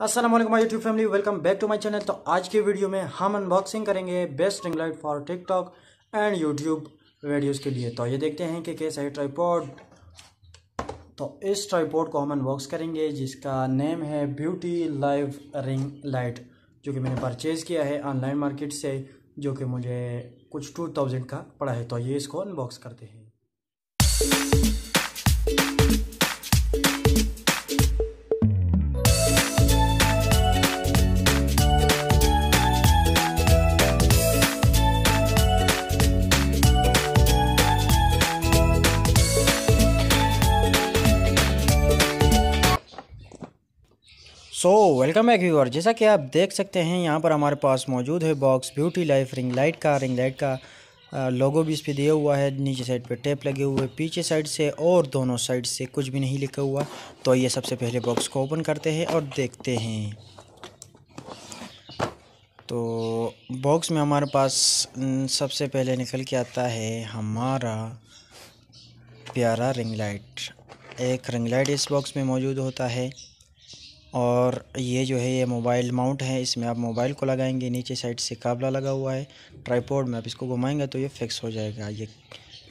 Aslam my YouTube family welcome back to my channel तो आज के वीडियो में हम अनबॉक्सिंग करेंगे best ring light for TikTok and YouTube videos के लिए तो ये देखते हैं कि कैसा है ट्राईपोर्ट तो इस ट्राईपोर्ट को हम अनबॉक्स करेंगे जिसका नेम है ब्यूटी लाइव रिंग लाइट जो कि मैंने परचेज़ किया है ऑनलाइन मार्केट से जो कि मुझे कुछ टू थाउजेंड का पड़ा है तो ये इसको अनबॉक्स करते हैं सो वेलकम बैक व्यूअर जैसा कि आप देख सकते हैं यहाँ पर हमारे पास मौजूद है box beauty life ring light का रिंग लाइट का लोगो भी इस पर दिया हुआ है नीचे साइड पे टेप लगे हुए पीछे साइड से और दोनों साइड से कुछ भी नहीं लिखा हुआ तो ये सबसे पहले बॉक्स को ओपन करते हैं और देखते हैं तो बॉक्स में हमारे पास सबसे पहले निकल के आता है हमारा प्यारा रिंग लाइट एक रिंग लाइट इस बॉक्स में मौजूद होता है और ये जो है ये मोबाइल माउंट है इसमें आप मोबाइल को लगाएंगे नीचे साइड से काबला लगा हुआ है ट्राईपोर्ड में आप इसको घुमाएंगे तो ये फिक्स हो जाएगा ये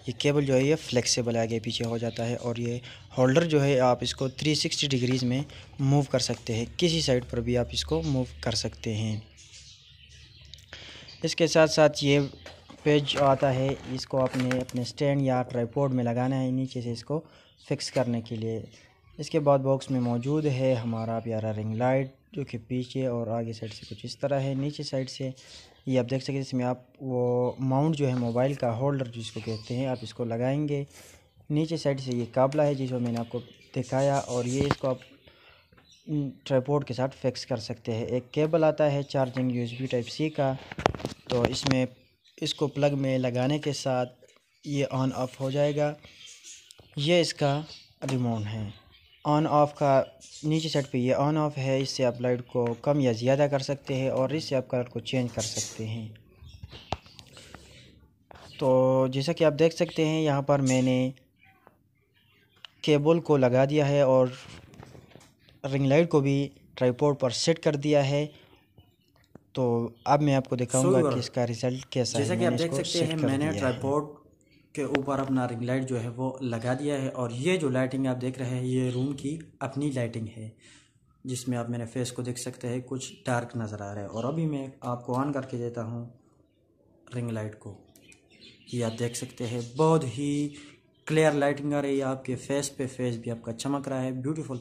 ये केबल जो है ये फ्लेक्सिबल आगे पीछे हो जाता है और ये होल्डर जो है आप इसको 360 डिग्रीज़ में मूव कर सकते हैं किसी साइड पर भी आप इसको मूव कर सकते हैं इसके साथ साथ ये पेज आता है इसको आपने अपने स्टैंड या ट्राईपोर्ड में लगाना है नीचे से इसको फिक्स करने के लिए इसके बाद बॉक्स में मौजूद है हमारा प्यारा रिंग लाइट जो कि पीछे और आगे साइड से कुछ इस तरह है नीचे साइड से ये आप देख सकते हैं इसमें आप वो माउंट जो है मोबाइल का होल्डर जिसको कहते हैं आप इसको लगाएंगे नीचे साइड से ये काबला है जिसको मैंने आपको दिखाया और ये इसको आप ट्राईपोर्ट के साथ फिक्स कर सकते हैं एक केबल आता है चार्जिंग यूएसबी टाइप सी का तो इसमें इसको प्लग में लगाने के साथ ये ऑन ऑफ हो जाएगा ये इसका रिमोट है ऑन ऑफ़ का नीचे सेट पे ये ऑन ऑफ़ है इससे आप लाइट को कम या ज़्यादा कर सकते हैं और इससे आप कलर को चेंज कर सकते हैं तो जैसा कि आप देख सकते हैं यहाँ पर मैंने केबल को लगा दिया है और रिंग लाइट को भी ट्राईपोर्ट पर सेट कर दिया है तो अब मैं आपको दिखाऊंगा कि इसका रिजल्ट कैसा जैसा है जैसा कि आप देख सकते हैं मैंने ट्राईपोर्ट के ऊपर अपना रिंग लाइट जो है वो लगा दिया है और ये जो लाइटिंग आप देख रहे हैं ये रूम की अपनी लाइटिंग है जिसमें आप मेरे फेस को देख सकते हैं कुछ डार्क नज़र आ रहा है और अभी मैं आपको ऑन करके देता हूँ रिंग लाइट को ये आप देख सकते हैं बहुत ही क्लियर लाइटिंग आ रही है आपके फेस पे फेस भी आपका चमक रहा है ब्यूटीफुल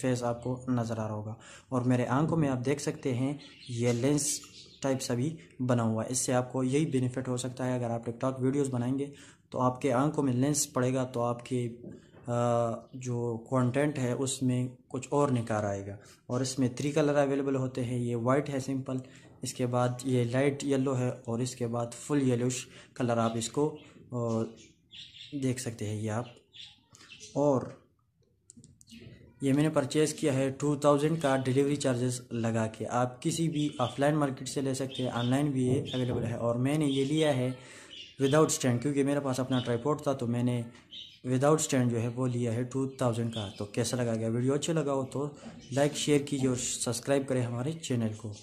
फेस आपको नज़र आ रहा होगा और मेरे आंखों में आप देख सकते हैं ये लेंस टाइप सभी बना हुआ है इससे आपको यही बेनिफिट हो सकता है अगर आप टिकटॉक वीडियोस बनाएंगे तो आपके आंखों में लेंस पड़ेगा तो आपके जो कंटेंट है उसमें कुछ और निकार आएगा और इसमें थ्री कलर अवेलेबल होते हैं ये वाइट है सिंपल इसके बाद ये लाइट येलो है और इसके बाद फुल येलोश कलर आप इसको देख सकते हैं ये आप और ये मैंने परचेज़ किया है टू थाउजेंड का डिलीवरी चार्जेस लगा के आप किसी भी ऑफलाइन मार्केट से ले सकते हैं ऑनलाइन भी ये अवेलेबल है और मैंने ये लिया है विदाउट स्टैंड क्योंकि मेरे पास अपना ट्राईपोर्ट था तो मैंने विदाउट स्टैंड जो है वो लिया है टू थाउजेंड का तो कैसा लगा गया वीडियो अच्छा लगा हो तो लाइक शेयर कीजिए और सब्सक्राइब करें हमारे चैनल को